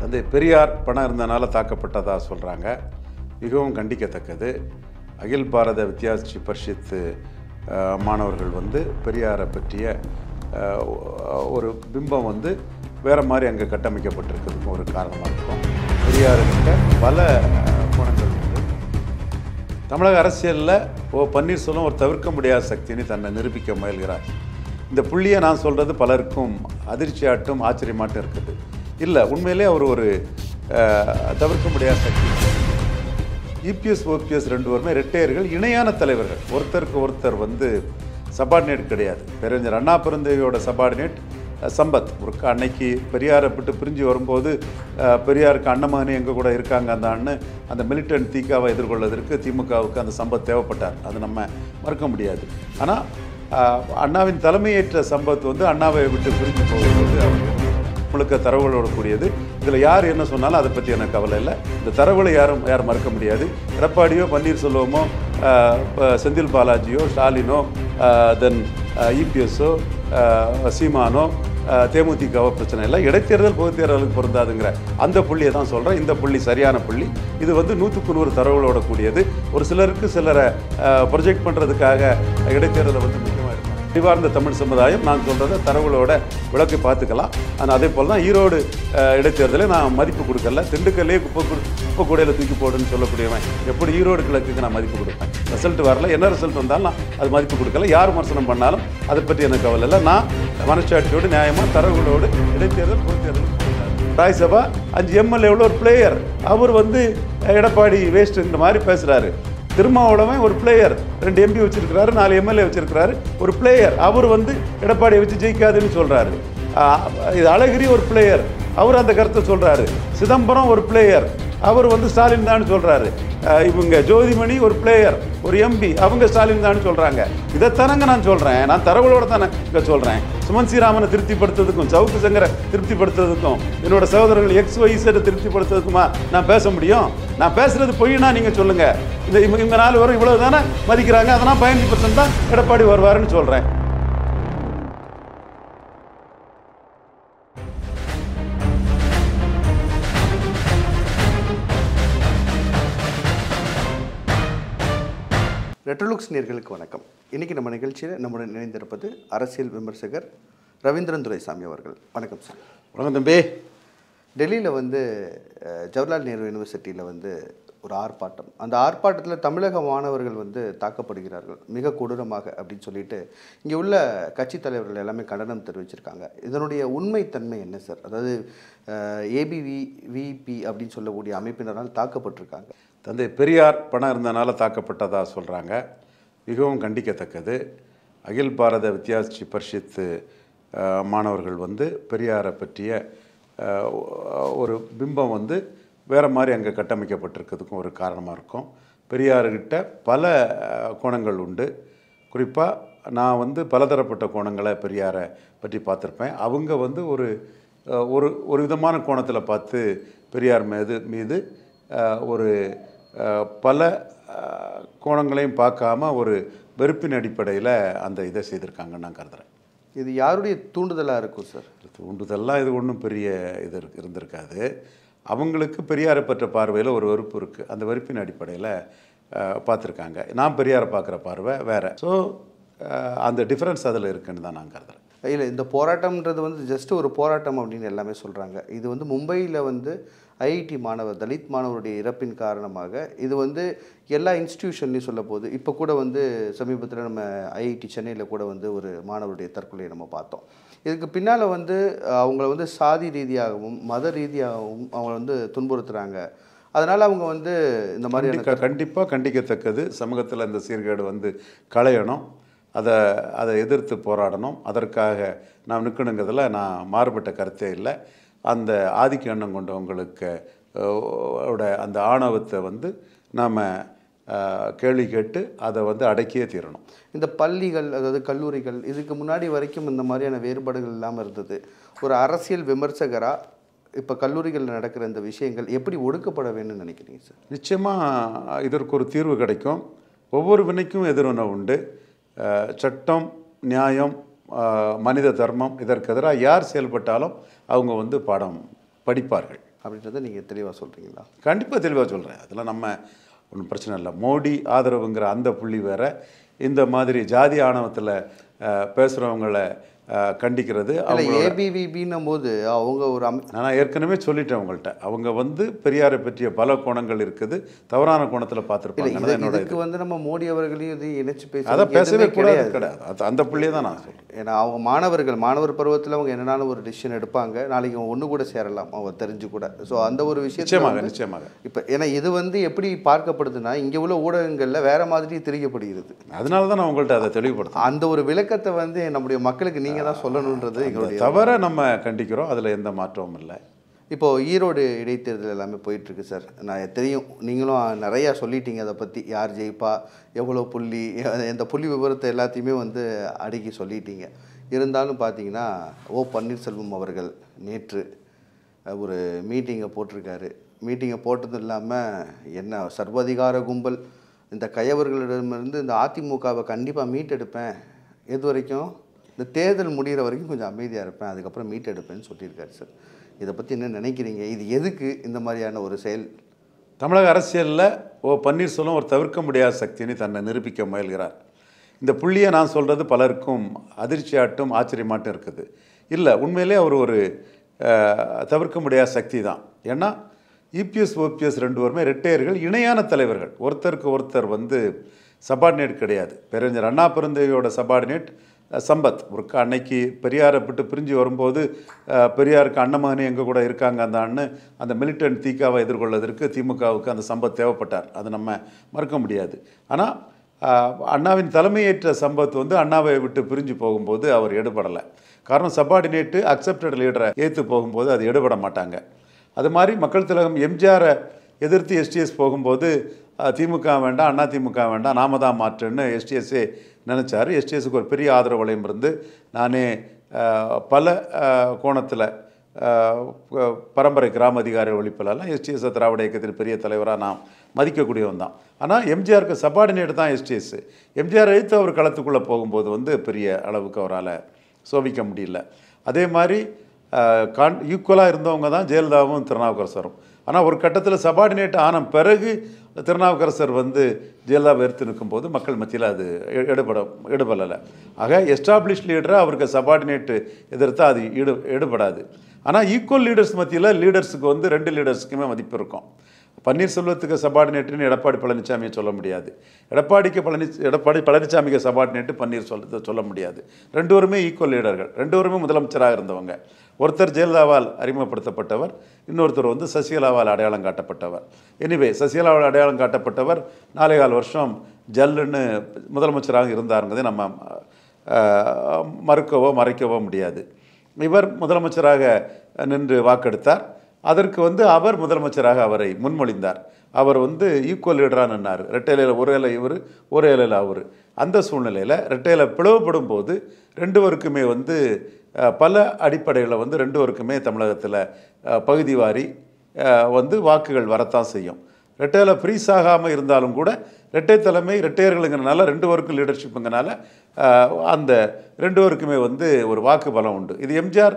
தந்தை பெரியார் பணம் இருந்தனால தாக்கப்பட்டதாக சொல்கிறாங்க மிகவும் கண்டிக்கத்தக்கது அகில் பாரத வித்தியாசி பரிஷத்து மாணவர்கள் வந்து பெரியாரை பற்றிய ஒரு பிம்பம் வந்து வேறு மாதிரி அங்கே கட்டமைக்கப்பட்டிருக்கிறதுக்கும் ஒரு காரணமாக இருக்கும் பெரியாருக்கிட்ட பல குணங்கள் உண்டு தமிழக அரசியலில் ஓ பன்னீர்செல்வம் ஒரு தவிர்க்க முடியாத சக்தின்னு தன்னை நிரூபிக்க முயல்கிறார் இந்த புள்ளியை நான் சொல்கிறது பலருக்கும் அதிர்ச்சியாட்டும் ஆச்சரியமாட்டும் இருக்குது இல்லை உண்மையிலே அவர் ஒரு தவிர்க்க முடியாத சக்தி இபிஎஸ் ஓபிஎஸ் ரெண்டு பேருமே ரிட்டையர்கள் இணையான தலைவர்கள் ஒருத்தருக்கு ஒருத்தர் வந்து சபார்டினேட் கிடையாது பெருஞ்சர் அண்ணா பெருந்தேவியோட சபார்டினேட் சம்பத் ஒரு அன்னைக்கு பெரியாரை விட்டு பிரிஞ்சு வரும்போது பெரியாருக்கு அண்ணமானு எங்கள் கூட இருக்காங்க அந்த அண்ணு அந்த மிலிட்டன்ட் தீக்காவை எதிர்கொள்வதற்கு திமுகவுக்கு அந்த சம்பத் தேவைப்பட்டார் அது நம்ம மறுக்க முடியாது ஆனால் அண்ணாவின் தலைமையேற்ற சம்பத் வந்து அண்ணாவை விட்டு பிரிஞ்சு போகும்போது அவர் முழுக்க தரவுகளோட கூடியது இதில் யார் என்ன சொன்னாலும் அதை பற்றி எனக்கு கவலை இல்லை இந்த தரவுகளை யாரும் யாரும் மறுக்க முடியாது எடப்பாடியோ பன்னீர்செல்வமோ செந்தில் பாலாஜியோ ஸ்டாலினோ தென் இபிஎஸ்ஸோ சீமானோ தேமுதிகவோ பிரச்சனை இல்லை இடைத்தேர்தல் பொதுத்தேர்தலுக்கு பொருந்தாதுங்கிற அந்த புள்ளியை தான் சொல்கிறேன் இந்த புள்ளி சரியான புள்ளி இது வந்து நூற்றுக்கு நூறு தரவுகளோட கூடியது ஒரு சிலருக்கு சிலரை ப்ரொஜெக்ட் பண்ணுறதுக்காக இடைத்தேர்தலை வந்து அறிவார்ந்த தமிழ் சமுதாயம் நான் சொல்கிறத தரவுகளோட விளக்கை பார்த்துக்கலாம் ஆனால் அதே போல் தான் ஈரோடு இடைத்தேர்தலில் நான் மதிப்பு கொடுக்கல திண்டுக்கல்லே குப்பை குப்பை கூடையில் தூக்கி போடுன்னு சொல்லக்கூடியவன் எப்படி ஈரோடு கிழக்குக்கு நான் மதிப்பு கொடுப்பேன் ரிசல்ட் வரல என்ன ரிசல்ட் வந்தாலும் நான் அது மதிப்பு கொடுக்கல யார் விமர்சனம் பண்ணாலும் அதை பற்றி எனக்கு கவலை இல்லை நான் மனசாட்சியோடு நியாயமாக தரவுகளோடு இடைத்தேர்தல் பொறுத்தேர்தல் ராஜ்யசபா அஞ்சு எம்எல்ஏ எவ்வளோ ஒரு பிளேயர் அவர் வந்து எடப்பாடி வேஸ்ட்டுங்கிற மாதிரி பேசுகிறாரு திருமாவளவன் ஒரு பிளேயர் ரெண்டு எம்பி வச்சிருக்கிறாரு நாலு எம்எல்ஏ வச்சிருக்கிறாரு ஒரு பிளேயர் அவர் வந்து எடப்பாடியை வச்சு ஜெயிக்காதுன்னு சொல்கிறாரு இது அழகிரி ஒரு பிளேயர் அவர் அந்த கருத்தை சொல்கிறாரு சிதம்பரம் ஒரு பிளேயர் அவர் வந்து ஸ்டாலின் தான் சொல்கிறாரு இவங்க ஜோதிமணி ஒரு பிளேயர் ஒரு எம்பி அவங்க ஸ்டாலின் தான் சொல்கிறாங்க இதைத்தானங்க நான் சொல்கிறேன் நான் தரவுகளோட தானே இங்கே சொல்கிறேன் சுமன் ஸ்ரீராமனை திருப்திப்படுத்துறதுக்கும் சவுக்கு சங்கரை திருப்திப்படுத்துறதுக்கும் என்னோட சகோதரர்கள் எக்ஸ் ஒய்சரை திருப்திப்படுத்துறதுக்குமா நான் பேச முடியும் நான் பேசுகிறது பொய்னா நீங்கள் சொல்லுங்கள் இந்த இவங்க நாலு வரும் இவ்வளோ தானே மதிக்கிறாங்க அதனால் பதினஞ்சு பர்சன்ட் தான் எடப்பாடி வருவாருன்னு சொல்கிறேன் ரெட்ரலுக்ஸ் நேர்களுக்கு வணக்கம் இன்றைக்கி நம்ம நிகழ்ச்சியில் நம்முடன் இணைந்திருப்பது அரசியல் விமர்சகர் ரவீந்திரன் துரைசாமி அவர்கள் வணக்கம் சார் வணக்கம் தம்பி டெல்லியில் வந்து ஜவஹர்லால் நேரு யூனிவர்சிட்டியில் வந்து ஒரு ஆர்ப்பாட்டம் அந்த ஆர்ப்பாட்டத்தில் தமிழக மாணவர்கள் வந்து தாக்கப்படுகிறார்கள் மிக கொடூரமாக அப்படின்னு சொல்லிட்டு இங்கே உள்ள கட்சி தலைவர்கள் எல்லாமே கண்டனம் தெரிவிச்சிருக்காங்க இதனுடைய உண்மைத்தன்மை என்ன சார் அதாவது ஏபிவி விபி அப்படின்னு சொல்லக்கூடிய அமைப்பினரால் தாக்கப்பட்டிருக்காங்க தந்தை பெரியார் பணம் இருந்தனால தாக்கப்பட்டதாக சொல்கிறாங்க மிகவும் கண்டிக்கத்தக்கது அகில் பாரத வித்தியாசி பரிஷத்து மாணவர்கள் வந்து பெரியாரை பற்றிய ஒரு பிம்பம் வந்து வேறு மாதிரி அங்கே கட்டமைக்கப்பட்டிருக்கிறதுக்கும் ஒரு காரணமாக இருக்கும் பெரியார்கிட்ட பல கோணங்கள் உண்டு குறிப்பாக நான் வந்து பலதரப்பட்ட கோணங்களை பெரியாரை பற்றி பார்த்துருப்பேன் அவங்க வந்து ஒரு ஒரு ஒரு விதமான கோணத்தில் பார்த்து பெரியார் மீது மீது ஒரு பல கோணங்களையும் பார்க்காம ஒரு வெறுப்பின் அடிப்படையில் அந்த இதை செய்திருக்காங்கன்னு நான் கருதுகிறேன் இது யாருடைய தூண்டுதலாக இருக்கும் சார் தூண்டுதல்லாம் இது ஒன்றும் பெரிய இது இருந்திருக்காது அவங்களுக்கு பெரியாரை பற்ற பார்வையில் ஒரு வெறுப்பு இருக்குது அந்த வெறுப்பின் அடிப்படையில் பார்த்துருக்காங்க நான் பெரியாரை பார்க்குற பார்வை வேறு ஸோ அந்த டிஃப்ரென்ஸ் அதில் இருக்குன்னு தான் நான் கருதுகிறேன் இல்லை இந்த போராட்டம்ன்றது வந்து ஜஸ்ட் ஒரு போராட்டம் அப்படின்னு எல்லாமே சொல்கிறாங்க இது வந்து மும்பையில் வந்து ஐஐடி மாணவர் தலித் மாணவருடைய இறப்பின் காரணமாக இது வந்து எல்லா இன்ஸ்டிடியூஷன்லையும் சொல்ல போகுது இப்போ கூட வந்து சமீபத்தில் நம்ம ஐஐடி சென்னையில் கூட வந்து ஒரு மாணவருடைய தற்கொலையை நம்ம பார்த்தோம் இதுக்கு பின்னால் வந்து அவங்கள வந்து சாதி ரீதியாகவும் மத ரீதியாகவும் அவங்கள வந்து துன்புறுத்துகிறாங்க அதனால் அவங்க வந்து இந்த மாதிரி கண்டிப்பாக கண்டிக்கத்தக்கது சமூகத்தில் அந்த சீர்கேடு வந்து களையணும் அதை அதை எதிர்த்து போராடணும் அதற்காக நாம் நிற்கணுங்கிறதுல நான் மாறுபட்ட கருத்தே இல்லை அந்த ஆதிக்க எண்ணம் கொண்டவங்களுக்கு அந்த ஆணவத்தை வந்து நாம் கேள்வி கேட்டு அதை வந்து அடக்கியே தீரணும் இந்த பள்ளிகள் அதாவது கல்லூரிகள் இதுக்கு முன்னாடி வரைக்கும் இந்த மாதிரியான வேறுபாடுகள் இல்லாமல் இருந்தது ஒரு அரசியல் விமர்சகராக இப்போ கல்லூரிகளில் நடக்கிற இந்த விஷயங்கள் எப்படி ஒடுக்கப்பட வேணும்னு நினைக்கிறீங்க சார் நிச்சயமாக இதற்கு ஒரு தீர்வு கிடைக்கும் ஒவ்வொரு வினைக்கும் எதிர்வினை உண்டு சட்டம் நியாயம் மனித தர்மம் இதற்கு எதிராக யார் செயல்பட்டாலும் அவங்க வந்து பாடம் படிப்பார்கள் அப்படின்றத நீங்கள் தெளிவாக சொல்கிறீங்களா கண்டிப்பாக தெளிவாக சொல்கிறேன் அதெல்லாம் நம்ம ஒன்றும் பிரச்சனை இல்லை மோடி ஆதரவுங்கிற அந்த புள்ளி வேறு இந்த மாதிரி ஜாதி ஆணவத்தில் பேசுகிறவங்களை கண்டிக்கிறது அவங்க ஏபிவிபின்னும் போது அவங்க ஒரு நான் ஏற்கனவே சொல்லிட்டேன் அவங்கள்ட்ட அவங்க வந்து பெரியாரை பற்றிய பல கோணங்கள் இருக்குது தவறான கோணத்தில் பார்த்துருப்பாங்க வந்து நம்ம மோடி அவர்களையும் இது இணைச்சு பேச அதை பேசவே கிடையாது கிடையாது அந்த பிள்ளையே தான் நான் சொல்கிறேன் ஏன்னா அவங்க மாணவர்கள் மாணவர் பருவத்தில் அவங்க என்னென்ன ஒரு டிசிஷன் எடுப்பாங்க நாளைக்கு அவங்க ஒன்று கூட சேரலாம் அவங்க தெரிஞ்சு கூட ஸோ அந்த ஒரு விஷயம் நிச்சயமாக நிச்சயமாக இப்போ ஏன்னா இது வந்து எப்படி பார்க்கப்படுதுன்னா இங்கே உள்ள ஊடகங்களில் வேற மாதிரி தெரியப்படுகிறது அதனால தான் நான் உங்கள்கிட்ட அதை தெளிவுபடுத்தும் அந்த ஒரு விளக்கத்தை வந்து நம்முடைய மக்களுக்கு நீங்கள் நீங்கள் தான் சொல்லணுன்றது எங்களுடைய தவிர நம்ம கண்டிக்கிறோம் அதில் எந்த மாற்றமும் இல்லை இப்போது ஈரோடு இடைத்தேர்தல் எல்லாமே போயிட்டுருக்கு சார் நான் தெரியும் நீங்களும் நிறையா சொல்லிட்டீங்க அதை பற்றி யார் ஜெயிப்பா எவ்வளோ புள்ளி எந்த புள்ளி விவரத்தை எல்லாத்தையுமே வந்து அடுக்கி சொல்லிட்டீங்க இருந்தாலும் பார்த்தீங்கன்னா ஓ பன்னீர்செல்வம் அவர்கள் நேற்று ஒரு மீட்டிங்கை போட்டிருக்காரு மீட்டிங்கை போட்டதும் இல்லாமல் என்ன சர்வதிகார கும்பல் இந்த கயவர்களிடமிருந்து இந்த அதிமுகவை கண்டிப்பாக மீட்டெடுப்பேன் எது வரைக்கும் இந்த தேர்தல் முடிகிற வரைக்கும் கொஞ்சம் அமைதியாக இருப்பேன் அதுக்கப்புறம் மீட் எடுப்பேன்னு சொல்லியிருக்காரு சார் இதை பற்றி என்ன நினைக்கிறீங்க இது எதுக்கு இந்த மாதிரியான ஒரு செயல் தமிழக அரசியலில் ஓ பன்னீர்செல்வம் ஒரு தவிர்க்க முடியாத சக்தின்னு தன்னை நிரூபிக்க முயல்கிறார் இந்த புள்ளியை நான் சொல்கிறது பலருக்கும் அதிர்ச்சியாட்டும் ஆச்சரியமாட்டும் இருக்குது இல்லை உண்மையிலே அவர் ஒரு தவிர்க்க முடியாத சக்தி தான் ஏன்னா இபிஎஸ் ஓபிஎஸ் ரெண்டு பேருமே ரிட்டையர்கள் இணையான தலைவர்கள் ஒருத்தருக்கு ஒருத்தர் வந்து சபார்டினேட் கிடையாது பேரறிஞர் அண்ணா பெருந்தேவியோட சபார்டினேட் சம்பத் ஒரு அன்னைக்கு பெரியாரை விட்டு பிரிஞ்சு வரும்போது பெரியாருக்கு அண்ணமகனே எங்கள் கூட இருக்காங்க அந்த அண்ணு அந்த மிலிட்டன்ட் தீக்காவை எதிர்கொள்வதற்கு திமுகவுக்கு அந்த சம்பத் தேவைப்பட்டார் அது நம்ம மறுக்க முடியாது ஆனால் அண்ணாவின் தலைமையேற்ற சம்பத் வந்து அண்ணாவை விட்டு பிரிஞ்சு போகும்போது அவர் எடுபடலை காரணம் சப்பார்டினேட்டு அக்செப்டட் லீடரை ஏற்று போகும்போது அது எடுபட மாட்டாங்க அது மாதிரி மக்கள் திலகம் எம்ஜிஆரை எதிர்த்து எஸ்டிஎஸ் போகும்போது திமுக வேண்டாம் அண்ணா திமுக வேண்டாம் நாம தான் மாற்றுன்னு எஸ்டிஎஸ்ஏ நினச்சார் எஸ்டிஎஸ்க்கு ஒரு பெரிய ஆதரவு வளையம் இருந்து நானே பல கோணத்தில் பரம்பரை கிராம அதிகாரி ஒழிப்பிலெல்லாம் எஸ்டிஎஸ் திராவிட இயக்கத்தில் பெரிய தலைவராக நான் மதிக்கக்கூடியவன் தான் ஆனால் எம்ஜிஆருக்கு சபார்டினேட் தான் எஸ்டிஎஸ் எம்ஜிஆர் எழுத்து அவர் களத்துக்குள்ளே போகும்போது வந்து பெரிய அளவுக்கு அவரால் சோபிக்க முடியல அதே மாதிரி கான் ஈக்குவலாக இருந்தவங்க தான் ஜெயலலிதாவும் திருநாவுக்கரசரும் ஆனால் ஒரு கட்டத்தில் சபார்டினேட் ஆன பிறகு திருநாவுக்கரசர் வந்து ஜெயலலிதாவை எடுத்து நிற்கும்போது மக்கள் மத்தியில் அது ஈடுபட ஈடுபடலை ஆக எஸ்டாப்ளிஷ் லீடராக அவருக்கு சபார்டினேட்டு எதிர்த்து அது ஈடு ஈடுபடாது ஆனால் ஈக்குவல் லீடர்ஸ் மத்தியில் லீடர்ஸுக்கு வந்து ரெண்டு லீடர்ஸுக்குமே மதிப்பு இருக்கும் பன்னீர்செல்வத்துக்கு சபார்டினேட்டுன்னு எடப்பாடி பழனிசாமியை சொல்ல முடியாது எடப்பாடிக்கு பழனி எடப்பாடி பழனிசாமிக்கு சபார்டினேட்டு பன்னீர் சொல்ல சொல்ல முடியாது ரெண்டு பேருமே ஈக்குவல் லீடர்கள் ரெண்டு பேருமே முதலமைச்சராக இருந்தவங்க ஒருத்தர் ஜெயலலிதாவால் அறிமுகப்படுத்தப்பட்டவர் இன்னொருத்தர் வந்து சசிகலாவால் அடையாளம் காட்டப்பட்டவர் எனிவே சசிகலாவால் அடையாளம் காட்டப்பட்டவர் நாலே கால் வருஷம் ஜல்லுன்னு முதலமைச்சராக இருந்தாருங்கிறதை நம்ம மறுக்கவோ மறைக்கவோ முடியாது இவர் முதலமைச்சராக நின்று வாக்கெடுத்தார் அதற்கு வந்து அவர் முதலமைச்சராக அவரை முன்மொழிந்தார் அவர் வந்து ஈக்குவல் லீடராக நின்னார் ரெட்டையிலையில் ஒரு இலை இவர் ஒரு இலையில் அவர் அந்த சூழ்நிலையில் ரெட்டையில் பிளவுபடும் போது ரெண்டுவருக்குமே வந்து பல அடிப்படையில் வந்து ரெண்டு வருக்குமே தமிழகத்தில் பகுதி வாரி வந்து வாக்குகள் வரத்தான் செய்யும் ரெட்டையில் ஃப்ரீஸ் ஆகாமல் இருந்தாலும் கூட ரெட்டை தலைமை ரெட்டையர்களுங்கிறனால ரெண்டு பேருக்கும் லீடர்ஷிப்புங்கிறனால அந்த ரெண்டோருக்குமே வந்து ஒரு வாக்கு பலம் உண்டு இது எம்ஜிஆர்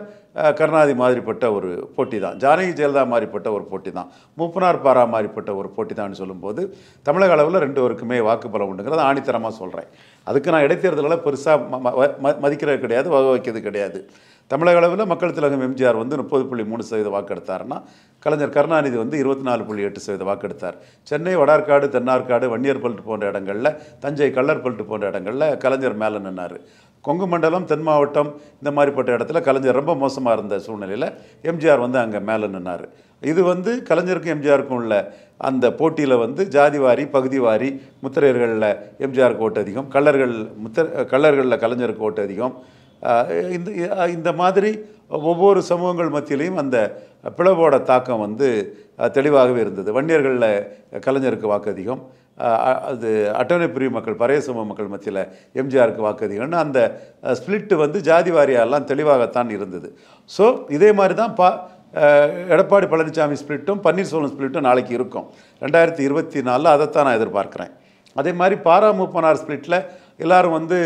கருணாதி மாதிரிப்பட்ட ஒரு போட்டி தான் ஜானகி ஜெயலலிதா மாதிரிப்பட்ட ஒரு போட்டி தான் மூப்பனார் பாரா மாதிரிப்பட்ட ஒரு போட்டி தான்னு சொல்லும்போது தமிழக அளவில் ரெண்டுவருக்குமே வாக்கு பலம் உண்டுங்கிறத ஆணித்தரமாக சொல்கிறேன் அதுக்கு நான் இடைத்தேர்தலில் பெருசாக மதிக்கிறது கிடையாது வக வைக்கிறது கிடையாது தமிழக அளவில் மக்கள் திலகம் எம்ஜிஆர் வந்து முப்பது புள்ளி மூணு சதவீத வாக்கு கலைஞர் கருணாநிதி வந்து இருபத்தி நாலு புள்ளி எட்டு சதவீத வாக்கு எடுத்தார் சென்னை வடார்காடு தென்னார்காடு வன்னியர் பல்ட்டு போன்ற இடங்களில் தஞ்சை கள்ளர் பல்ட்டு போன்ற இடங்களில் கலைஞர் மேலே நின்னார் கொங்கு மண்டலம் தென் மாவட்டம் இந்த மாதிரிப்பட்ட இடத்துல கலைஞர் ரொம்ப மோசமாக இருந்த சூழ்நிலையில் எம்ஜிஆர் வந்து அங்கே மேலே நின்னார் இது வந்து கலைஞருக்கும் எம்ஜிஆருக்கும் உள்ள அந்த போட்டியில் வந்து ஜாதி வாரி பகுதி வாரி முத்திரையர்களில் எம்ஜிஆருக்கு ஓட்டு அதிகம் கள்ளர்கள் முத்திர கள்ளர்களில் கலைஞருக்கு ஓட்டு அதிகம் இந்த இந்த மாதிரி ஒவ்வொரு சமூகங்கள் மத்தியிலையும் அந்த பிளவோட தாக்கம் வந்து தெளிவாகவே இருந்தது வன்னியர்களில் கலைஞருக்கு வாக்கு அதிகம் அது அட்டவணை பிரிவு மக்கள் பறைய சமூக மக்கள் மத்தியில் எம்ஜிஆருக்கு வாக்குதிகள்னு அந்த ஸ்பிளிட்டு வந்து ஜாதி வாரியாலாம் தெளிவாகத்தான் இருந்தது ஸோ இதே மாதிரி தான் பா எடப்பாடி பழனிசாமி ஸ்பிளிட்டும் பன்னீர்செல்வம் ஸ்பிளிட்டும் நாளைக்கு இருக்கும் ரெண்டாயிரத்தி இருபத்தி நாலில் அதைத்தான் நான் எதிர்பார்க்குறேன் அதே மாதிரி பாரா ஸ்பிளிட்டில் எல்லோரும் வந்து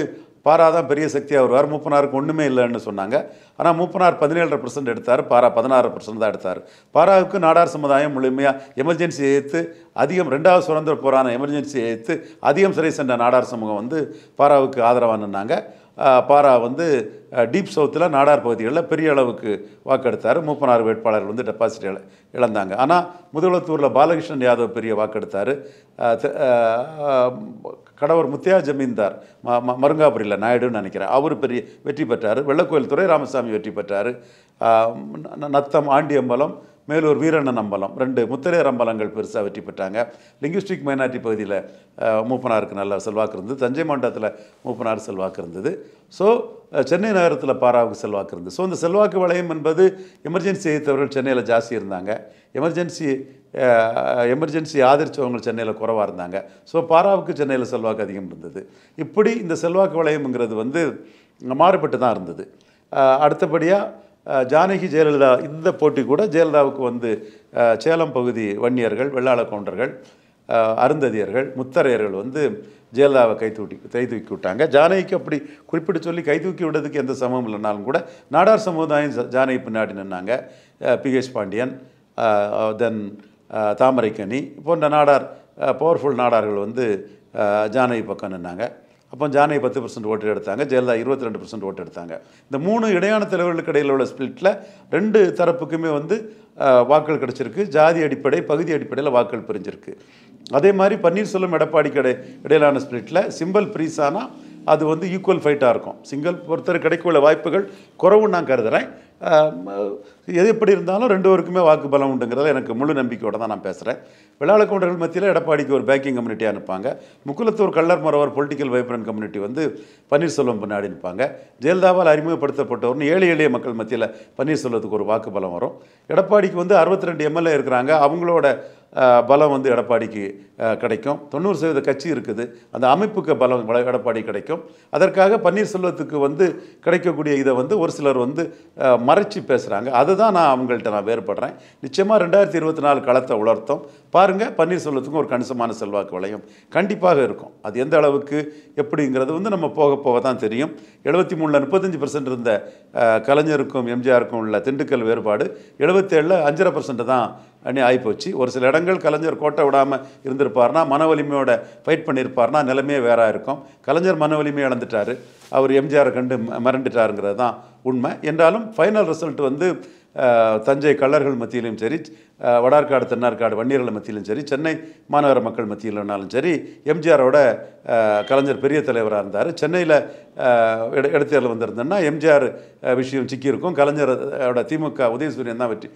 பாரா தான் பெரிய சக்தியாக வருவார் மூப்பனாருக்கு ஒன்றுமே இல்லைன்னு சொன்னாங்க ஆனால் மூப்பனார் பதினேழரை பர்சன்ட் எடுத்தார் பாரா பதினாறு பர்சன்ட் தான் எடுத்தார் பாராவுக்கு நாடார் சமுதாயம் முழுமையாக எமர்ஜென்சி ஏற்று அதிகம் ரெண்டாவது சுதந்திர போரான எமர்ஜென்சி ஏற்று அதிகம் சிறை சென்ற நாடார் சமூகம் வந்து பாராவுக்கு ஆதரவானாங்க பாரா வந்து டீப் சவுத்தில் நாடார் பகுதிகளில் பெரிய அளவுக்கு வாக்கெடுத்தார் மூப்பனார் வேட்பாளர்கள் வந்து டெபாசிட் இழந்தாங்க ஆனால் முதலத்தூரில் பாலகிருஷ்ணன் யாதவ் பெரிய வாக்கெடுத்தார் கடவர் முத்தையா ஜமீன்தார் ம மருங்காபுரியில் நாயுடுன்னு நினைக்கிறேன் அவர் பெரிய வெற்றி பெற்றார் வெள்ளக்கோயில் துறை ராமசாமி வெற்றி பெற்றார் நத்தம் ஆண்டியம்பலம் மேலூர் வீரண்ணன் அம்பலம் ரெண்டு முத்தரையர் அம்பலங்கள் பெருசாக வெற்றி பெற்றாங்க லிங்குஸ்டிக் மைனாரிட்டி பகுதியில் மூப்பனாருக்கு நல்ல செல்வாக்கு இருந்தது தஞ்சை மாவட்டத்தில் மூப்பனார் செல்வாக்கு இருந்தது ஸோ சென்னை நகரத்தில் பாராவுக்கு செல்வாக்கு இருந்தது ஸோ இந்த செல்வாக்கு வளையம் என்பது எமர்ஜென்சி எதிர்த்தவர்கள் சென்னையில் ஜாஸ்தி இருந்தாங்க எமர்ஜென்சி எமர்ஜென்சி ஆதரித்தவங்க சென்னையில் குறவாக இருந்தாங்க ஸோ பாராவுக்கு சென்னையில் செல்வாக்கு அதிகம் இருந்தது இப்படி இந்த செல்வாக்கு வளையம்ங்கிறது வந்து மாறுபட்டு தான் இருந்தது அடுத்தபடியாக ஜானகி ஜெயலலிதா இந்த போட்டி கூட ஜெயலலிதாவுக்கு வந்து சேலம் பகுதி வன்னியர்கள் வெள்ளாள கவுண்டர்கள் அருந்ததியர்கள் முத்தரையர்கள் வந்து ஜெயலலிதாவை கை தூட்டி கை தூக்கி விட்டாங்க ஜானகிக்கு அப்படி குறிப்பிட்டு சொல்லி கை தூக்கி விடுறதுக்கு எந்த சமமும் இல்லைனாலும் கூட நாடார் சமுதாயம் ஜானகி பின்னாடி நின்னாங்க பிகேஷ் பாண்டியன் தென் தாமரைக்கனி போன்ற நாடார் பவர்ஃபுல் நாடார்கள் வந்து ஜானகி பக்கம் நின்னாங்க அப்போ ஜானகி பத்து பர்சன்ட் ஓட்டு எடுத்தாங்க ஜெயலலிதா இருபத்தி ரெண்டு பர்சன்ட் ஓட்டு எடுத்தாங்க இந்த மூணு இடையான தலைவர்களுக்கு இடையில் உள்ள ஸ்பிளிட்டில் ரெண்டு தரப்புக்குமே வந்து வாக்கள் கிடச்சிருக்கு ஜாதி அடிப்படை பகுதி அடிப்படையில் வாக்குகள் பிரிஞ்சிருக்கு அதே மாதிரி பன்னீர்செல்வம் எடப்பாடி கடை இடையிலான ஸ்பிளிட்டில் சிம்பல் பிரீசானா அது வந்து ஈக்குவல் ஃபைட்டாக இருக்கும் சிங்கிள் ஒருத்தர் கிடைக்கவுள்ள வாய்ப்புகள் குறவும் நான் கருதுகிறேன் எது எப்படி இருந்தாலும் ரெண்டு வாக்கு பலம் உண்டுங்கிறத எனக்கு முழு நம்பிக்கையோடு தான் நான் பேசுகிறேன் விழாள கவுண்டர்கள் மத்தியில் எடப்பாடிக்கு ஒரு பேக்கிங் கம்யூனிட்டியாக இருப்பாங்க Mukkulathor Kallar Maravar political vibrant community வந்து பன்னீர்செல்வம் பின்னாடி நிற்பாங்க ஜெயலலிதாவால் அறிமுகப்படுத்தப்பட்டவர்னு ஏழை எளிய மக்கள் மத்தியில் பன்னீர்செல்வத்துக்கு ஒரு வாக்கு பலம் வரும் எடப்பாடிக்கு வந்து அறுபத்தி ரெண்டு எம்எல்ஏ இருக்கிறாங்க அவங்களோட பலம் வந்து எடப்பாடிக்கு கிடைக்கும் தொண்ணூறு சதவீத கட்சி இருக்குது அந்த அமைப்புக்கு பலம் எடப்பாடி கிடைக்கும் அதற்காக பன்னீர்செல்வத்துக்கு வந்து கிடைக்கக்கூடிய இதை வந்து ஒரு சிலர் வந்து மறைச்சி பேசுகிறாங்க அதுதான் நான் அவங்கள்ட்ட நான் வேறுபடுறேன் நிச்சயமாக ரெண்டாயிரத்தி இருபத்தி நாலு களத்தை உலர்த்தோம் பாருங்கள் பன்னீர்செல்வத்துக்கும் ஒரு கணிசமான செல்வாக்கு வளையும் கண்டிப்பாக இருக்கும் அது எந்த அளவுக்கு எப்படிங்கிறது வந்து நம்ம போக போக தான் தெரியும் எழுபத்தி மூணில் முப்பத்தஞ்சு பர்சன்ட் இருந்த கலைஞருக்கும் எம்ஜிஆருக்கும் உள்ள திண்டுக்கல் வேறுபாடு எழுபத்தேழில் அஞ்சரை பர்சன்ட் தான் அப்படின்னு ஆகிப்போச்சு ஒரு சில இடங்கள் கலைஞர் கோட்டை விடாமல் இருந்திருப்பார்னா மன வலிமையோட ஃபைட் பண்ணியிருப்பார்னா நிலைமையே வேறாக இருக்கும் கலைஞர் மன வலிமையை இழந்துட்டார் அவர் எம்ஜிஆரை கண்டு மறந்துட்டாருங்கிறது தான் உண்மை என்றாலும் ஃபைனல் ரிசல்ட் வந்து தஞ்சை கள்ளர்கள் மத்தியிலும் சரி வடார்காடு தென்னார்காடு வன்னியர்கள் மத்தியிலும் சரி சென்னை மாநகர மக்கள் மத்தியிலனாலும் சரி எம்ஜிஆரோட கலைஞர் பெரிய தலைவராக இருந்தார் சென்னையில் இட இடத்தேர்தல் வந்திருந்தேன்னா எம்ஜிஆர் விஷயம் சிக்கியிருக்கும் கலைஞரோட திமுக உதயசூரியன் தான் வெற்றி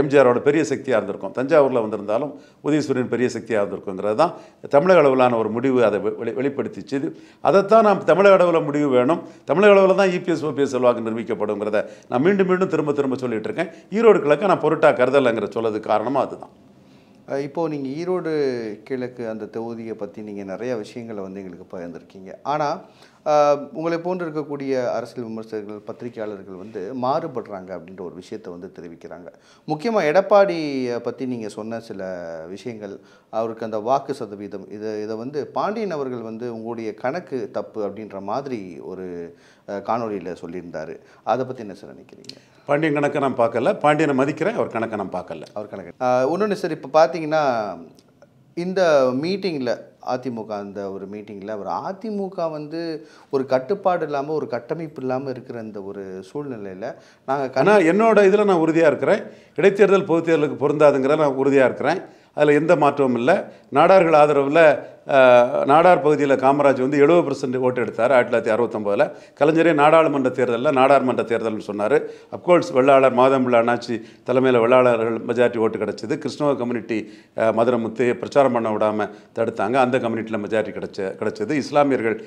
எம்ஜிஆரோட பெரிய சக்தியாக இருந்திருக்கும் தஞ்சாவூரில் வந்திருந்தாலும் உதயசூரியன் பெரிய சக்தியாக இருந்திருக்குங்கிறது தான் தமிழக அளவிலான ஒரு முடிவு அதை வெளி வெளிப்படுத்திச்சு அதைத்தான் நாம் தமிழக அளவில் முடிவு வேணும் தமிழக அளவில் தான் இபிஎஸ் ஓபிஎஸ் செல்வாக்கு நிரூபிக்கப்படுங்கிறத நான் மீண்டும் மீண்டும் திரும்ப திரும்ப சொல்லிகிட்டு இருக்கேன் ஈரோடு கிழக்கு நான் பொருட்டாக கருதலைங்கிற சொல்லது காரணமாக அதுதான் இப்போது நீங்கள் ஈரோடு கிழக்கு அந்த தொகுதியை பற்றி நீங்கள் நிறைய விஷயங்களை வந்து எங்களுக்கு பகிர்ந்துருக்கீங்க ஆனால் உங்களை போன்று இருக்கக்கூடிய அரசியல் விமர்சகர்கள் பத்திரிகையாளர்கள் வந்து மாறுபடுறாங்க அப்படின்ற ஒரு விஷயத்தை வந்து தெரிவிக்கிறாங்க முக்கியமாக எடப்பாடியை பற்றி நீங்கள் சொன்ன சில விஷயங்கள் அவருக்கு அந்த வாக்கு சதவீதம் இதை இதை வந்து பாண்டியன் அவர்கள் வந்து உங்களுடைய கணக்கு தப்பு அப்படின்ற மாதிரி ஒரு காணொலியில் சொல்லியிருந்தார் அதை பற்றி என்ன சார் நினைக்கிறீங்க பாண்டியன் கணக்கை நான் பார்க்கல பாண்டியனை மதிக்கிறேன் அவர் கணக்கை நான் பார்க்கல அவர் கணக்கு ஒன்று சார் இப்போ பார்த்தீங்கன்னா இந்த மீட்டிங்கில் அதிமுக அந்த ஒரு மீட்டிங்கில் ஒரு அதிமுக வந்து ஒரு கட்டுப்பாடு இல்லாமல் ஒரு கட்டமைப்பு இல்லாமல் இருக்கிற இந்த ஒரு சூழ்நிலையில் நாங்கள் ஆனால் என்னோடய இதில் நான் உறுதியாக இருக்கிறேன் இடைத்தேர்தல் பொதுத்தேர்தலுக்கு பொருந்தாதுங்கிற நான் உறுதியாக இருக்கிறேன் அதில் எந்த மாற்றமும் இல்லை நாடார்கள் ஆதரவில் நாடார் பகுதியில் காமராஜ் வந்து எழுபது பர்சன்ட் ஓட்டு எடுத்தார் ஆயிரத்தி தொள்ளாயிரத்தி அறுபத்தொம்போதில் கலைஞரே நாடாளுமன்ற தேர்தலில் நாடாளுமன்ற தேர்தல்னு சொன்னார் அப்கோர்ஸ் வெள்ளாளர் மாதம்பிள்ள அண்ணாச்சி தலைமையில் வெள்ளாளர்கள் மெஜாரிட்டி ஓட்டு கிடச்சிது கிருஷ்ணவ கம்யூனிட்டி முத்து பிரச்சாரம் பண்ண விடாமல் தடுத்தாங்க அந்த கம்யூனிட்டியில் மெஜாரிட்டி கிடச்ச கிடச்சிது இஸ்லாமியர்கள்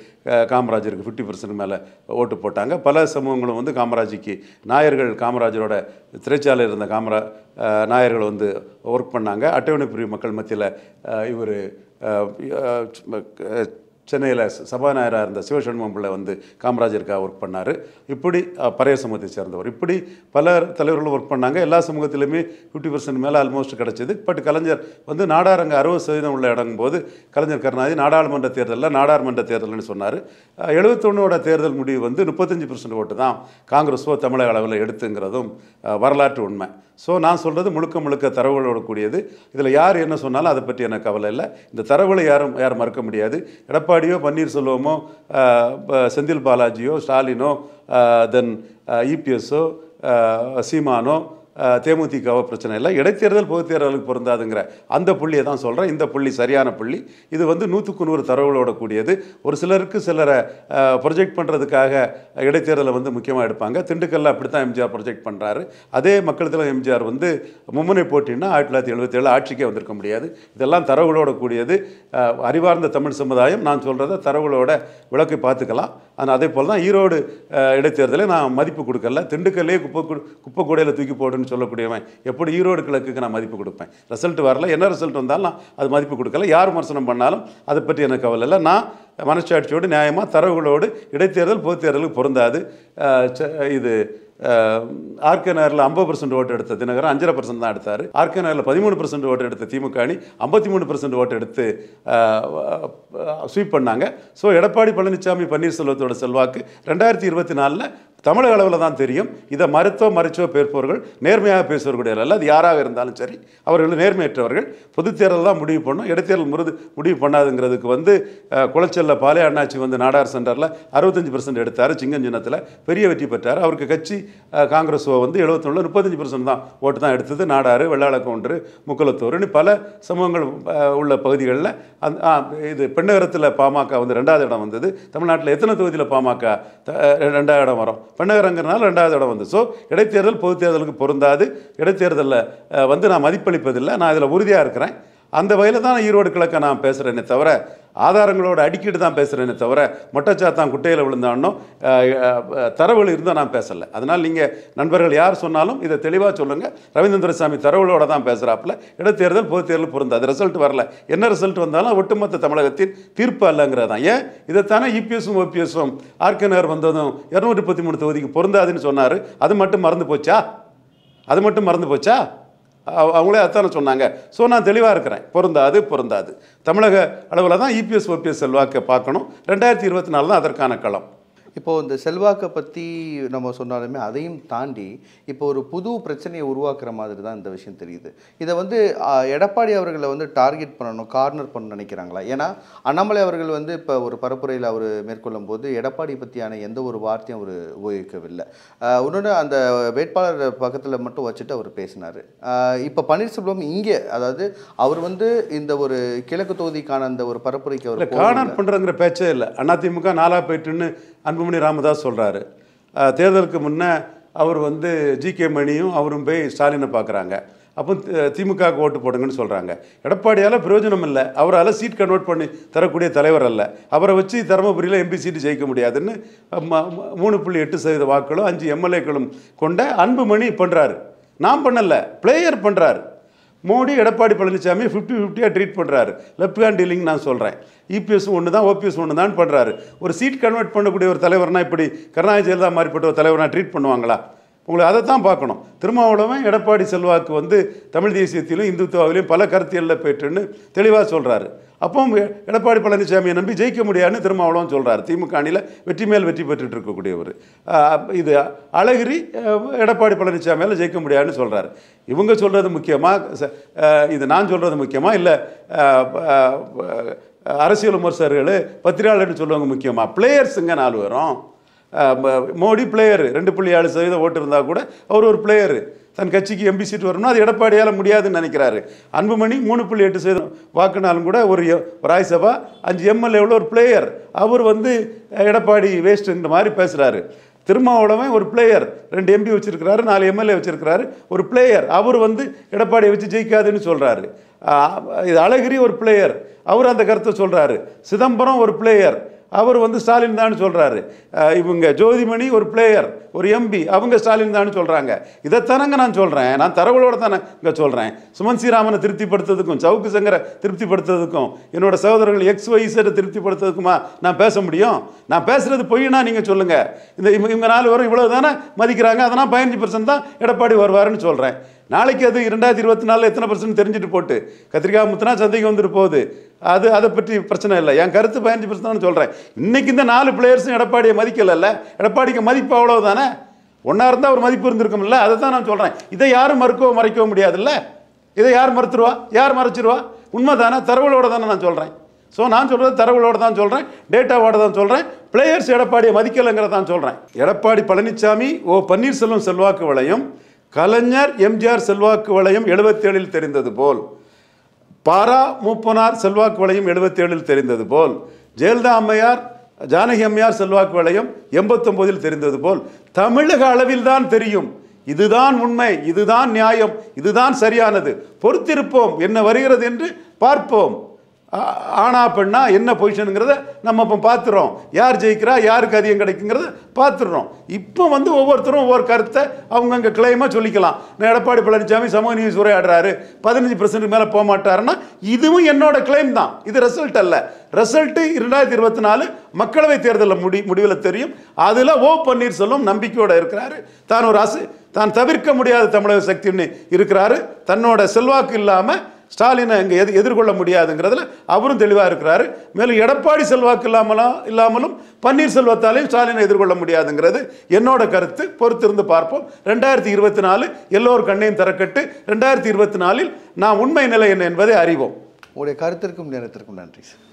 காமராஜருக்கு ஃபிஃப்டி பர்சன்ட் மேலே ஓட்டு போட்டாங்க பல சமூகங்களும் வந்து காமராஜிக்கு நாயர்கள் காமராஜரோட சிறைச்சாலையில் இருந்த காமரா நாயர்கள் வந்து ஒர்க் பண்ணாங்க அட்டவணை மக்கள் மத்தியில் இவர் சென்னையில் சபாநாயகராக இருந்த சிவசண்முகம் பிள்ளை வந்து காமராஜருக்காக ஒர்க் பண்ணார் இப்படி பறைய சமூகத்தை சேர்ந்தவர் இப்படி பல தலைவர்களும் ஒர்க் பண்ணாங்க எல்லா சமூகத்திலுமே ஃபிஃப்டி பர்சன்ட் மேலே ஆல்மோஸ்ட் கிடச்சிது பட் கலைஞர் வந்து நாடாரங்க அறுபது சதவீதம் உள்ள இடங்கும் போது கலைஞர் கருணாதி நாடாளுமன்ற தேர்தலில் நாடாளுமன்ற தேர்தல்னு சொன்னார் எழுபத்தொன்னோட தேர்தல் முடிவு வந்து முப்பத்தஞ்சு பர்சன்ட் ஓட்டு தான் காங்கிரஸோ தமிழக அளவில் எடுத்துங்கிறதும் வரலாற்று உண்மை ஸோ நான் சொல்கிறது முழுக்க முழுக்க தரவுகளோட கூடியது இதில் யார் என்ன சொன்னாலும் அதை பற்றி எனக்கு கவலை இல்லை இந்த தரவுகளை யாரும் யாரும் மறக்க முடியாது எடப்பாடியோ பன்னீர்செல்வமோ செந்தில் பாலாஜியோ ஸ்டாலினோ தென் இபிஎஸ்ஸோ சீமானோ தேமுதிகவை பிரச்சனை இல்லை இடைத்தேர்தல் பொதுத்தேர்தலுக்கு பொருந்தாதுங்கிற அந்த புள்ளியை தான் சொல்கிறேன் இந்த புள்ளி சரியான புள்ளி இது வந்து நூற்றுக்கு நூறு தரவுகளோட கூடியது ஒரு சிலருக்கு சிலரை ப்ரொஜெக்ட் பண்ணுறதுக்காக இடைத்தேர்தலை வந்து முக்கியமாக எடுப்பாங்க திண்டுக்கல்ல அப்படி தான் எம்ஜிஆர் ப்ரொஜெக்ட் பண்ணுறாரு அதே மக்களத்தில் எம்ஜிஆர் வந்து மும்முனை போட்டின்னா ஆயிரத்தி தொள்ளாயிரத்தி எழுபத்தி ஆட்சிக்கே வந்திருக்க முடியாது இதெல்லாம் தரவுகளோட கூடியது அறிவார்ந்த தமிழ் சமுதாயம் நான் சொல்கிறத தரவுகளோட விளக்கை பார்த்துக்கலாம் ஆனால் அதே போல் தான் ஈரோடு இடைத்தேர்தலில் நான் மதிப்பு கொடுக்கல திண்டுக்கல்லே குப்பை குப்பை கூடையில் தூக்கி போடுன்னு சொல்லக்கூடியவன் எப்படி ஈரோடு கிழக்குக்கு நான் மதிப்பு கொடுப்பேன் ரிசல்ட் வரல என்ன ரிசல்ட் வந்தாலும் நான் அது மதிப்பு கொடுக்கல யார் விமர்சனம் பண்ணாலும் அதை பற்றி எனக்கு கவலை இல்லை நான் மனசாட்சியோடு நியாயமாக தரவுகளோடு இடைத்தேர்தல் பொதுத்தேர்தலுக்கு பொருந்தாது இது ஆர்கே நகரில் ஐம்பது பர்சன்ட் ஓட்டு எடுத்த தினகரன் அஞ்சரை பர்சன்ட் தான் எடுத்தார் ஆர்கே நகரில் பதிமூணு பர்சன்ட் ஓட்டு எடுத்த திமுக அணி ஐம்பத்தி மூணு பர்சன்ட் ஓட்டு எடுத்து ஸ்வீப் பண்ணாங்க ஸோ எடப்பாடி பழனிசாமி பன்னீர்செல்வத்தோட செல்வாக்கு ரெண்டாயிரத்தி இருபத்தி நாலில் தமிழக அளவில் தான் தெரியும் இதை மருத்துவம் மறைச்சோ பேசுபவர்கள் நேர்மையாக பேசுவவர்களுடைய அல்லது யாராக இருந்தாலும் சரி அவர்கள் நேர்மையற்றவர்கள் தேர்தல் தான் முடிவு பண்ணும் இடைத்தேர்தல் முருது முடிவு பண்ணாதுங்கிறதுக்கு வந்து குளச்சல்ல பாலே அண்ணாச்சி வந்து நாடார் சென்டரில் அறுபத்தஞ்சு பர்சன்ட் எடுத்தார் சிங்கஞ்சினத்தில் பெரிய வெற்றி பெற்றார் அவருக்கு கட்சி காங்கிரஸ் வந்து எழுபத்தொன்னில் முப்பத்தஞ்சு பர்சன்ட் தான் ஓட்டு தான் எடுத்தது நாடாறு ஒன்று முக்குலத்தூர்னு பல சமூகங்கள் உள்ள பகுதிகளில் அந் இது பெண்ணகரத்தில் பாமக வந்து ரெண்டாவது இடம் வந்தது தமிழ்நாட்டில் எத்தனை தொகுதியில் பாமக ரெண்டாவது இடம் வரும் பெண்ணகரங்கிறனால ரெண்டாவது இடம் வந்து ஸோ இடைத்தேர்தல் பொது தேர்தலுக்கு பொருந்தாது இடைத்தேர்தலில் வந்து நான் மதிப்பளிப்பதில்லை நான் இதில் உறுதியாக இருக்கிறேன் அந்த வகையில் தான் ஈரோடு கிழக்க நான் பேசுகிறேனே தவிர ஆதாரங்களோட அடிக்கிட்டு தான் பேசுகிறேனே தவிர மொட்டைச்சாத்தான் குட்டையில் விழுந்தானோ தரவுகள் இருந்தால் நான் பேசலை அதனால் நீங்கள் நண்பர்கள் யார் சொன்னாலும் இதை தெளிவாக சொல்லுங்கள் ரவீந்திரசாமி தரவுகளோடு தான் பேசுகிறாப்புல இடைத்தேர்தல் பொது தேர்தல் பொருந்து அது ரிசல்ட் வரல என்ன ரிசல்ட் வந்தாலும் ஒட்டுமொத்த தமிழகத்தின் தீர்ப்பு அல்லங்கிறது தான் ஏன் இதைத்தானே இபிஎஸும் ஓபிஎஸும் ஆர்கனர் வந்ததும் இரநூற்றி முப்பத்தி மூணு தொகுதிக்கு பொருந்தாதுன்னு சொன்னார் அது மட்டும் மறந்து போச்சா அது மட்டும் மறந்து போச்சா அவங்களே அத்தனை சொன்னாங்க ஸோ நான் தெளிவாக இருக்கிறேன் பொருந்தாது பொருந்தாது தமிழக அளவில் தான் இபிஎஸ் e ஓபிஎஸ் செல்வாக்கை பார்க்கணும் ரெண்டாயிரத்தி இருபத்தி நாலு தான் அதற்கான களம் இப்போது இந்த செல்வாக்கை பற்றி நம்ம சொன்னாலுமே அதையும் தாண்டி இப்போ ஒரு புது பிரச்சனையை உருவாக்குற மாதிரி தான் இந்த விஷயம் தெரியுது இதை வந்து எடப்பாடி அவர்களை வந்து டார்கெட் பண்ணணும் கார்னர் பண்ணணும் நினைக்கிறாங்களா ஏன்னா அண்ணாமலை அவர்கள் வந்து இப்போ ஒரு பரப்புரையில் அவர் மேற்கொள்ளும் போது எடப்பாடி பற்றியான எந்த ஒரு வார்த்தையும் அவர் உபயோகிக்கவில்லை இன்னொன்று அந்த வேட்பாளர் பக்கத்தில் மட்டும் வச்சுட்டு அவர் பேசினார் இப்போ பன்னீர்செல்வம் இங்கே அதாவது அவர் வந்து இந்த ஒரு கிழக்கு தொகுதிக்கான அந்த ஒரு பரப்புரைக்கு அவர் கார்னர் பண்ணுறங்கிற பேச்சே இல்லை அதிமுக நாலாக போயிட்டுன்னு அன்புமணி ராமதாஸ் சொல்கிறாரு தேர்தலுக்கு முன்னே அவர் வந்து ஜி கே மணியும் அவரும் போய் ஸ்டாலினை பார்க்குறாங்க அப்போ திமுக ஓட்டு போடுங்கன்னு சொல்கிறாங்க எடப்பாடியால் பிரயோஜனம் இல்லை அவரால் சீட் கன்வெர்ட் பண்ணி தரக்கூடிய தலைவர் அல்ல அவரை வச்சு தருமபுரியில் எம்பி சீட்டு ஜெயிக்க முடியாதுன்னு மூணு புள்ளி எட்டு சதவீத வாக்களும் அஞ்சு எம்எல்ஏக்களும் கொண்ட அன்புமணி பண்ணுறாரு நான் பண்ணலை பிளேயர் பண்ணுறாரு மோடி எடப்பாடி பழனிசாமி ஃபிஃப்டி ஃபிஃப்டியாக ட்ரீட் பண்ணுறாரு லெஃப்ட் ஹேண்ட் டீலிங் நான் சொல்கிறேன் இபிஎஸ் e ஒன்று தான் ஓபிஎஸ் ஒன்று தான் பண்ணுறாரு ஒரு சீட் கன்வெர்ட் பண்ணக்கூடிய ஒரு தலைவர்னா இப்படி கருணாநிதி ஜெயலலிதா மாதிரிப்பட்ட ஒரு தலைவர்னா ட்ரீட் பண்ணுவாங்களா உங்களை அதை தான் பார்க்கணும் திருமாவளவன் எடப்பாடி செல்வாக்கு வந்து தமிழ் தேசியத்திலும் இந்துத்துவாவிலையும் பல கருத்தியலில் போயிட்டுன்னு தெளிவாக சொல்கிறாரு அப்போவும் எடப்பாடி பழனிசாமியை நம்பி ஜெயிக்க முடியாதுன்னு திருமாவளவன் சொல்கிறார் திமுக அணியில் வெற்றி மேல் வெற்றி பெற்றுட்டு இருக்கக்கூடியவர் இது அழகிரி எடப்பாடி பழனிசாமியால் ஜெயிக்க முடியாதுன்னு சொல்கிறார் இவங்க சொல்கிறது முக்கியமாக இது நான் சொல்கிறது முக்கியமாக இல்லை அரசியல் விமர்சகர்கள் பத்திரிகையாளர்னு சொல்லுவாங்க முக்கியமாக பிளேயர்ஸுங்க நாலு பேரும் மோடி பிளேயரு ரெண்டு புள்ளி ஏழு சதவீதம் ஓட்டு இருந்தால் கூட அவர் ஒரு பிளேயரு தன் கட்சிக்கு எம்பி சீட் வரணும்னா அது எடப்பாடியால் முடியாதுன்னு நினைக்கிறாரு அன்புமணி மூணு புள்ளி எட்டு சதவீதம் வாக்குனாலும் கூட ஒரு ராஜ்யசபா அஞ்சு எம்எல்ஏவில் ஒரு பிளேயர் அவர் வந்து எடப்பாடி வேஸ்ட்டுன்ற மாதிரி பேசுகிறாரு திருமாவளவன் ஒரு பிளேயர் ரெண்டு எம்பி வச்சுருக்கிறாரு நாலு எம்எல்ஏ வச்சுருக்கிறாரு ஒரு பிளேயர் அவர் வந்து எடப்பாடியை வச்சு ஜெயிக்காதுன்னு சொல்கிறாரு இது அழகிரி ஒரு பிளேயர் அவர் அந்த கருத்தை சொல்கிறாரு சிதம்பரம் ஒரு பிளேயர் அவர் வந்து ஸ்டாலின் தான் சொல்கிறாரு இவங்க ஜோதிமணி ஒரு பிளேயர் ஒரு எம்பி அவங்க ஸ்டாலின் தான் சொல்கிறாங்க இதைத்தானங்க நான் சொல்கிறேன் நான் தரவுகளோட தானே இங்கே சொல்கிறேன் சுமன் ஸ்ரீராமனை திருப்திப்படுத்துறதுக்கும் சவுக்கு சங்கரை திருப்திப்படுத்துறதுக்கும் என்னோட சகோதரர்கள் எக்ஸ் ஒய்சரை திருப்திப்படுத்துறதுக்குமா நான் பேச முடியும் நான் பேசுகிறது பொய்னா நீங்கள் சொல்லுங்கள் இந்த இவங்க நாலு வரும் இவ்வளோ தானே மதிக்கிறாங்க அதனால் பதினஞ்சு பர்சன்ட் தான் எடப்பாடி வருவாருன்னு சொல்கிறேன் நாளைக்கு அது இரண்டாயிரத்தி இருபத்தி நாலில் எத்தனை பர்சன்ட் தெரிஞ்சுட்டு போட்டு கத்திரிக்காய் முத்தினா சந்தைக்கு வந்துட்டு போகுது அது அதை பற்றி பிரச்சனை இல்லை என் கருத்து பதினஞ்சு பர்சன்ட் சொல்கிறேன் இன்றைக்கு இந்த நாலு பிளேயர்ஸும் எடப்பாடியை மதிக்கலைல்ல எடப்பாடிக்கு மதிப்பு அவ்வளோ தானே ஒன்றா இருந்தால் ஒரு மதிப்பு இருந்திருக்கும்ல அதை தான் நான் சொல்கிறேன் இதை யாரும் மறுக்கவோ மறைக்கவோ முடியாதுல்ல இதை யார் மறுத்துருவா யார் மறைச்சிருவா உண்மை தானே தரவலோடு தானே நான் சொல்கிறேன் ஸோ நான் சொல்கிறது தரவுகளோடு தான் சொல்கிறேன் டேட்டாவோட தான் சொல்கிறேன் பிளேயர்ஸ் எடப்பாடியை மதிக்கலைங்கிறதான் சொல்கிறேன் எடப்பாடி பழனிசாமி ஓ பன்னீர்செல்வம் செல்வாக்கு வளையம் கலைஞர் எம்ஜிஆர் செல்வாக்கு வளையம் எழுபத்தேழில் தெரிந்தது போல் பாரா மூப்பனார் செல்வாக்கு வளையம் எழுபத்தேழில் தெரிந்தது போல் ஜெயலலிதா அம்மையார் ஜானகி அம்மையார் செல்வாக்கு வளையம் எண்பத்தொம்போதில் தெரிந்தது போல் தமிழக அளவில் தான் தெரியும் இதுதான் உண்மை இதுதான் நியாயம் இதுதான் சரியானது பொறுத்திருப்போம் என்ன வருகிறது என்று பார்ப்போம் ஆனா பெண்ணா என்ன பொசிஷனுங்கிறத நம்ம இப்போ பார்த்துறோம் யார் ஜெயிக்கிறா யாருக்கு அதிகம் கிடைக்குங்கிறத பார்த்துடுறோம் இப்போ வந்து ஒவ்வொருத்தரும் ஒவ்வொரு கருத்தை அவங்க அங்கே கிளைமாக சொல்லிக்கலாம் நான் எடப்பாடி பழனிசாமி சமூக நீதி உரையாடுறாரு பதினஞ்சு பர்சன்ட் மேலே போக மாட்டாருன்னா இதுவும் என்னோட கிளைம் தான் இது ரிசல்ட் அல்ல ரிசல்ட்டு இரண்டாயிரத்தி இருபத்தி நாலு மக்களவை தேர்தலில் முடி முடிவில் தெரியும் அதில் ஓ பன்னீர்செல்வம் நம்பிக்கையோடு இருக்கிறாரு தான் ஒரு அசு தான் தவிர்க்க முடியாத தமிழக சக்தின்னு இருக்கிறாரு தன்னோட செல்வாக்கு இல்லாமல் ஸ்டாலினை அங்கே எது எதிர்கொள்ள முடியாதுங்கிறதுல அவரும் தெளிவாக இருக்கிறாரு மேலும் எடப்பாடி செல்வாக்கு இல்லாமலாம் இல்லாமலும் பன்னீர்செல்வத்தாலையும் ஸ்டாலினை எதிர்கொள்ள முடியாதுங்கிறது என்னோட கருத்து பொறுத்திருந்து பார்ப்போம் ரெண்டாயிரத்தி இருபத்தி நாலு எல்லோரும் கண்ணையும் திறக்கட்டு ரெண்டாயிரத்தி இருபத்தி நாலில் நான் உண்மை நிலை என்ன என்பதை அறிவோம் உங்களுடைய கருத்திற்கும் நேரத்திற்கும் நன்றி சார்